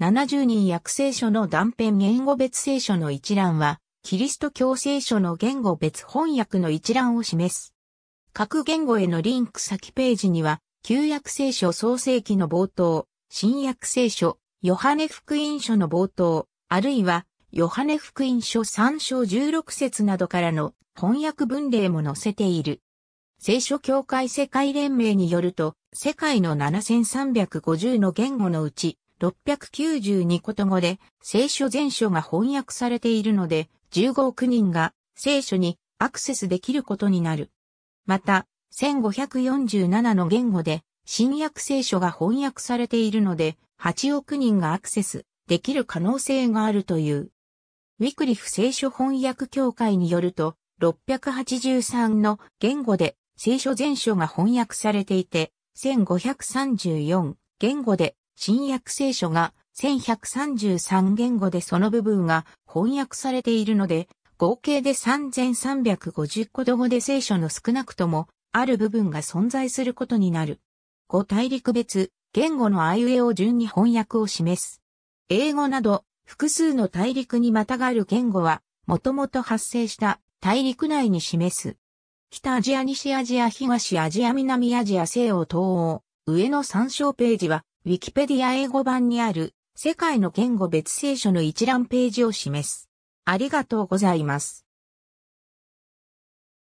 70人訳聖書の断片言語別聖書の一覧は、キリスト教聖書の言語別翻訳の一覧を示す。各言語へのリンク先ページには、旧約聖書創世記の冒頭、新約聖書、ヨハネ福音書の冒頭、あるいは、ヨハネ福音書3章16節などからの翻訳文例も載せている。聖書協会世界連盟によると、世界の7350の言語のうち、692言語で聖書全書が翻訳されているので、15億人が聖書にアクセスできることになる。また、1547の言語で新約聖書が翻訳されているので、8億人がアクセスできる可能性があるという。ウィクリフ聖書翻訳協会によると、683の言語で聖書全書が翻訳されていて、1534言語で新約聖書が1133言語でその部分が翻訳されているので、合計で3350個ど語で聖書の少なくとも、ある部分が存在することになる。五大陸別、言語のあいうえを順に翻訳を示す。英語など、複数の大陸にまたがる言語は、もともと発生した大陸内に示す。北アジア、西アジア、東アジア、南アジア、西欧、東欧、上の参照ページは、ウィキペディア英語版にある世界の言語別聖書の一覧ページを示す。ありがとうございます。